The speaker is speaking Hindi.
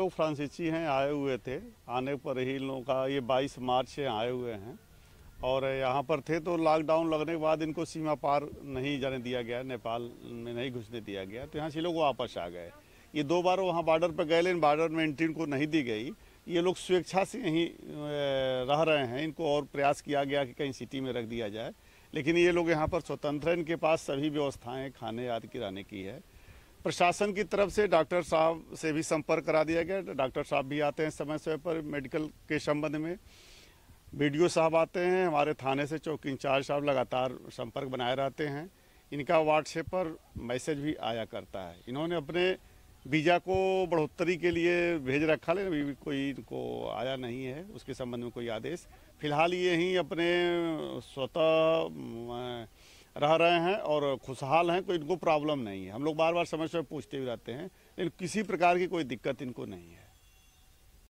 लोग फ्रांसीसी हैं आए हुए थे आने पर ही लोगों का ये 22 मार्च से आए हुए हैं और यहाँ पर थे तो लॉकडाउन लगने के बाद इनको सीमा पार नहीं जाने दिया गया नेपाल में नहीं घुसने दिया गया तो यहाँ से लोग वापस आ गए ये दो बार वहाँ बॉर्डर पर गए लेकिन बॉर्डर में एंट्री इनको नहीं दी गई ये लोग स्वेच्छा से यहीं रह रहे हैं इनको और प्रयास किया गया कि कहीं सिटी में रख दिया जाए लेकिन ये लोग यहाँ पर स्वतंत्र इनके पास सभी व्यवस्थाएँ खाने आदि किराने की है प्रशासन की तरफ से डॉक्टर साहब से भी संपर्क करा दिया गया डॉक्टर साहब भी आते हैं समय समय पर मेडिकल के संबंध में बी साहब आते हैं हमारे थाने से चौकी इंचार्ज साहब लगातार संपर्क बनाए रहते हैं इनका व्हाट्सएप पर मैसेज भी आया करता है इन्होंने अपने वीज़ा को बढ़ोतरी के लिए भेज रखा लेकिन अभी कोई इनको आया नहीं है उसके संबंध में कोई आदेश फिलहाल ये ही अपने स्वतः रह रहे हैं और खुशहाल हैं कोई तो इनको प्रॉब्लम नहीं है हम लोग बार बार समय समय पूछते भी रहते हैं लेकिन किसी प्रकार की कोई दिक्कत इनको नहीं है